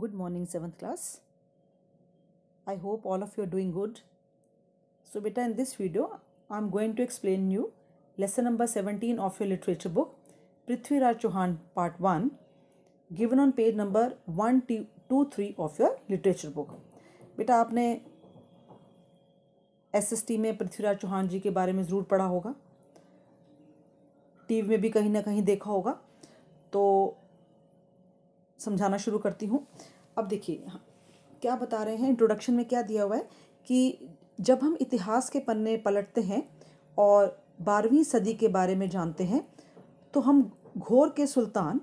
good morning seventh class i hope all of you are doing good so beta in this video i'm going to explain you lesson number 17 of your literature book prithviraj raj chauhan part 1 given on page number 123 of your literature book beta aapne sst mein prithviraj Chauhan ji ke bare mein zarur padha hoga tv mein bhi kahin na kahin dekha hoga तो समझाना शुरू करती हूँ अब देखिए हाँ, क्या बता रहे हैं इंट्रोडक्शन में क्या दिया हुआ है कि जब हम इतिहास के पन्ने पलटते हैं और बारहवीं सदी के बारे में जानते हैं तो हम घोर के सुल्तान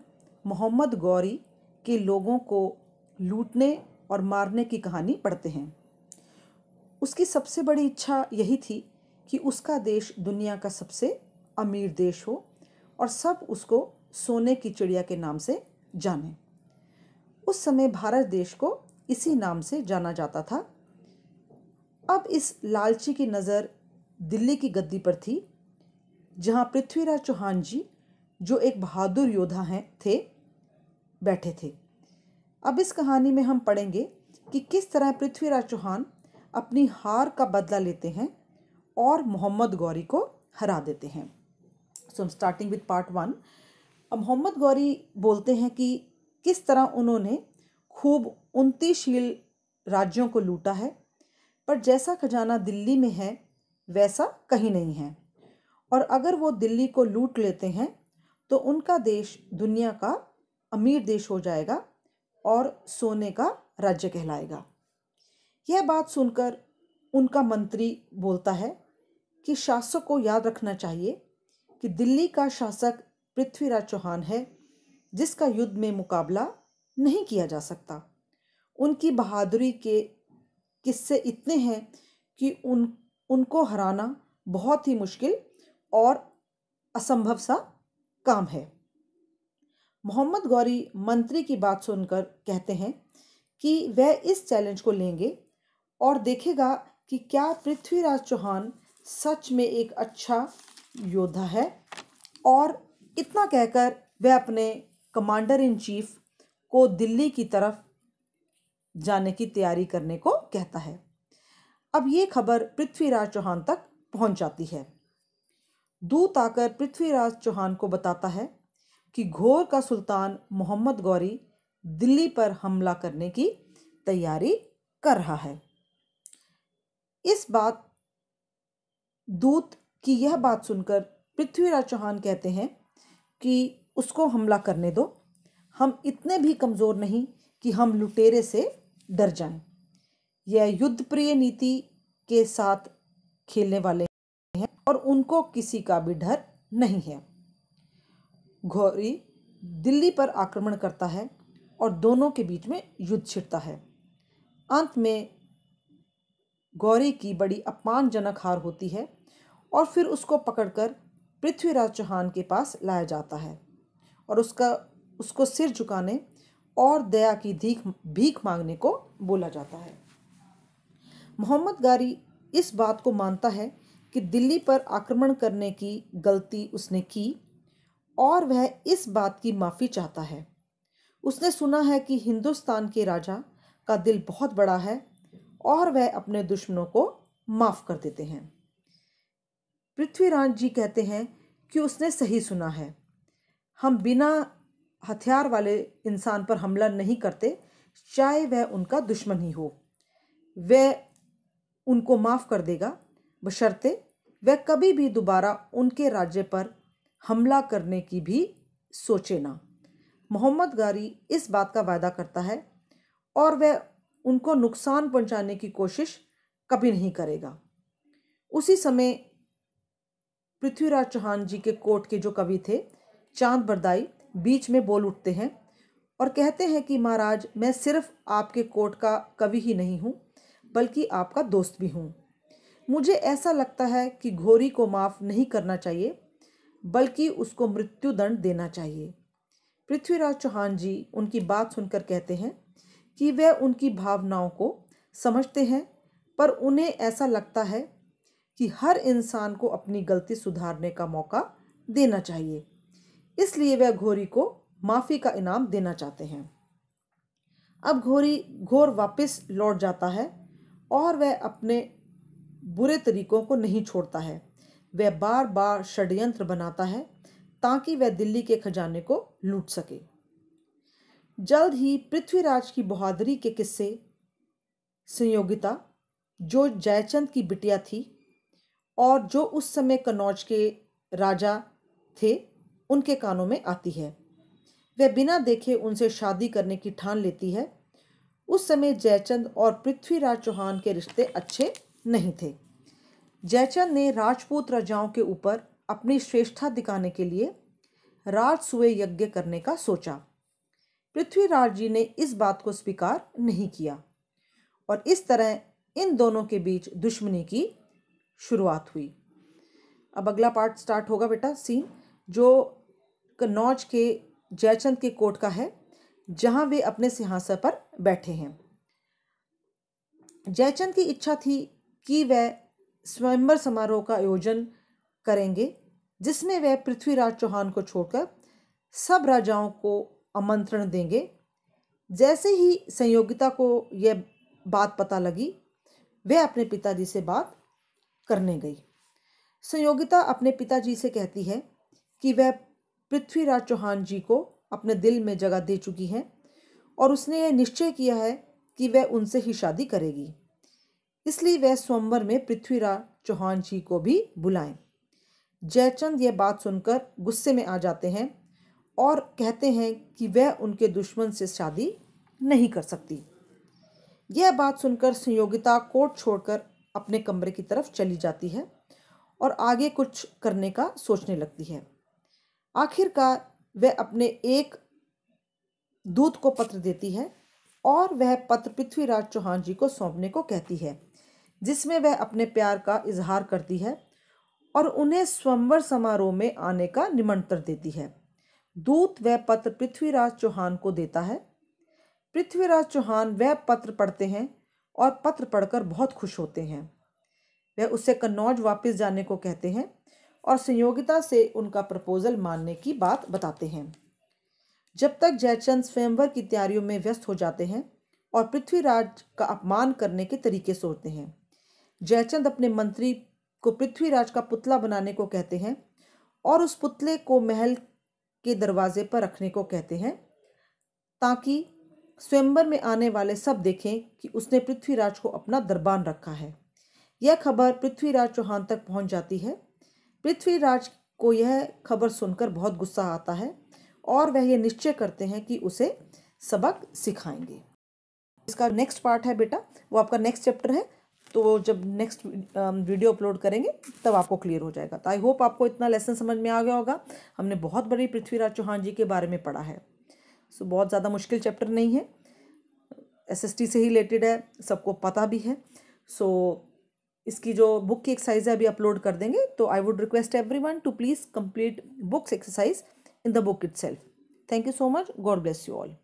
मोहम्मद गौरी के लोगों को लूटने और मारने की कहानी पढ़ते हैं उसकी सबसे बड़ी इच्छा यही थी कि उसका देश दुनिया का सबसे अमीर देश हो और सब उसको सोने की चिड़िया के नाम से जाने उस समय भारत देश को इसी नाम से जाना जाता था अब इस लालची की नज़र दिल्ली की गद्दी पर थी जहाँ पृथ्वीराज चौहान जी जो एक बहादुर योद्धा हैं थे बैठे थे अब इस कहानी में हम पढ़ेंगे कि किस तरह पृथ्वीराज चौहान अपनी हार का बदला लेते हैं और मोहम्मद गौरी को हरा देते हैं so starting with part one अब मोहम्मद गौरी बोलते हैं कि किस तरह उन्होंने खूब उन्तिशील राज्यों को लूटा है पर जैसा खजाना दिल्ली में है वैसा कहीं नहीं है और अगर वो दिल्ली को लूट लेते हैं तो उनका देश दुनिया का अमीर देश हो जाएगा और सोने का राज्य कहलाएगा यह बात सुनकर उनका मंत्री बोलता है कि शासक को याद रखना चाहिए कि दिल्ली का शासक पृथ्वीराज चौहान है जिसका युद्ध में मुकाबला नहीं किया जा सकता उनकी बहादुरी के किस्से इतने हैं कि उन उनको हराना बहुत ही मुश्किल और असंभव सा काम है मोहम्मद गौरी मंत्री की बात सुनकर कहते हैं कि वह इस चैलेंज को लेंगे और देखेगा कि क्या पृथ्वीराज चौहान सच में एक अच्छा योद्धा है और इतना कहकर वह अपने कमांडर इन चीफ को दिल्ली की तरफ जाने की तैयारी करने को कहता है अब ये खबर पृथ्वीराज चौहान तक पहुंच जाती है दूत आकर पृथ्वीराज चौहान को बताता है कि घोर का सुल्तान मोहम्मद गौरी दिल्ली पर हमला करने की तैयारी कर रहा है इस बात दूत की यह बात सुनकर पृथ्वीराज चौहान कहते हैं कि उसको हमला करने दो हम इतने भी कमज़ोर नहीं कि हम लुटेरे से डर जाएं। यह युद्ध प्रिय नीति के साथ खेलने वाले हैं और उनको किसी का भी डर नहीं है घोरी दिल्ली पर आक्रमण करता है और दोनों के बीच में युद्ध छिड़ता है अंत में गौरी की बड़ी अपमानजनक हार होती है और फिर उसको पकड़कर पृथ्वीराज चौहान के पास लाया जाता है और उसका उसको सिर झुकाने और दया की भीख भीख मांगने को बोला जाता है मोहम्मद गारी इस बात को मानता है कि दिल्ली पर आक्रमण करने की गलती उसने की और वह इस बात की माफ़ी चाहता है उसने सुना है कि हिंदुस्तान के राजा का दिल बहुत बड़ा है और वह अपने दुश्मनों को माफ़ कर देते हैं पृथ्वीराज जी कहते हैं कि उसने सही सुना है हम बिना हथियार वाले इंसान पर हमला नहीं करते चाहे वह उनका दुश्मन ही हो वह उनको माफ़ कर देगा बशर्ते वह कभी भी दोबारा उनके राज्य पर हमला करने की भी सोचे ना मोहम्मद गारी इस बात का वायदा करता है और वह उनको नुकसान पहुंचाने की कोशिश कभी नहीं करेगा उसी समय पृथ्वीराज चौहान जी के कोर्ट के जो कवि थे चांद बरदाई बीच में बोल उठते हैं और कहते हैं कि महाराज मैं सिर्फ आपके कोर्ट का कवि ही नहीं हूँ बल्कि आपका दोस्त भी हूँ मुझे ऐसा लगता है कि घोरी को माफ़ नहीं करना चाहिए बल्कि उसको मृत्युदंड देना चाहिए पृथ्वीराज चौहान जी उनकी बात सुनकर कहते हैं कि वह उनकी भावनाओं को समझते हैं पर उन्हें ऐसा लगता है कि हर इंसान को अपनी गलती सुधारने का मौका देना चाहिए इसलिए वह घोरी को माफ़ी का इनाम देना चाहते हैं अब घोरी घोर वापस लौट जाता है और वह अपने बुरे तरीकों को नहीं छोड़ता है वह बार बार षड्यंत्र बनाता है ताकि वह दिल्ली के खजाने को लूट सके जल्द ही पृथ्वीराज की बहादुरी के किस्से संयोगिता जो जयचंद की बिटिया थी और जो उस समय कन्नौज के राजा थे उनके कानों में आती है वह बिना देखे उनसे शादी करने की ठान लेती है उस समय जयचंद और पृथ्वीराज चौहान के रिश्ते अच्छे नहीं थे जयचंद ने राजपूत राजाओं के ऊपर अपनी श्रेष्ठता दिखाने के लिए राजसुए यज्ञ करने का सोचा पृथ्वीराज जी ने इस बात को स्वीकार नहीं किया और इस तरह इन दोनों के बीच दुश्मनी की शुरुआत हुई अब अगला पार्ट स्टार्ट होगा बेटा सीन जो कन्नौज के जयचंद के कोट का है जहां वे अपने सिंहासन पर बैठे हैं जयचंद की इच्छा थी कि वह स्वयंवर समारोह का आयोजन करेंगे जिसमें वह पृथ्वीराज चौहान को छोड़कर सब राजाओं को आमंत्रण देंगे जैसे ही संयोगिता को यह बात पता लगी वह अपने पिताजी से बात करने गई संयोगिता अपने पिताजी से कहती है कि वह पृथ्वीराज चौहान जी को अपने दिल में जगह दे चुकी हैं और उसने यह निश्चय किया है कि वह उनसे ही शादी करेगी इसलिए वह सोमवार में पृथ्वीराज चौहान जी को भी बुलाएं जयचंद यह बात सुनकर गुस्से में आ जाते हैं और कहते हैं कि वह उनके दुश्मन से शादी नहीं कर सकती यह बात सुनकर संयोगिता कोर्ट छोड़कर अपने कमरे की तरफ चली जाती है और आगे कुछ करने का सोचने लगती है आखिरकार वह अपने एक दूत को पत्र देती है और वह पत्र पृथ्वीराज चौहान जी को सौंपने को कहती है जिसमें वह अपने प्यार का इजहार करती है और उन्हें स्वंवर समारोह में आने का निमंत्रण देती है दूत वह पत्र पृथ्वीराज चौहान को देता है पृथ्वीराज चौहान वह पत्र पढ़ते हैं और पत्र पढ़कर बहुत खुश होते हैं वह उसे कन्नौज वापस जाने को कहते हैं और संयोगिता से उनका प्रपोजल मानने की बात बताते हैं जब तक जयचंद स्वयंवर की तैयारियों में व्यस्त हो जाते हैं और पृथ्वीराज का अपमान करने के तरीके सोचते हैं जयचंद अपने मंत्री को पृथ्वीराज का पुतला बनाने को कहते हैं और उस पुतले को महल के दरवाजे पर रखने को कहते हैं ताकि स्वयंवर में आने वाले सब देखें कि उसने पृथ्वीराज को अपना दरबान रखा है यह खबर पृथ्वीराज चौहान तक पहुंच जाती है पृथ्वीराज को यह खबर सुनकर बहुत गुस्सा आता है और वह ये निश्चय करते हैं कि उसे सबक सिखाएंगे इसका नेक्स्ट पार्ट है बेटा वो आपका नेक्स्ट चैप्टर है तो जब नेक्स्ट वीडियो अपलोड करेंगे तब आपको क्लियर हो जाएगा तो आई होप आपको इतना लेसन समझ में आ गया होगा हमने बहुत बड़ी पृथ्वीराज चौहान जी के बारे में पढ़ा है सो बहुत ज़्यादा मुश्किल चैप्टर नहीं है एसएसटी से ही रिलेटेड है सबको पता भी है सो इसकी जो बुक की एक्सरसाइज है अभी अपलोड कर देंगे तो I would request everyone to please complete books exercise in the book itself thank you so much God bless you all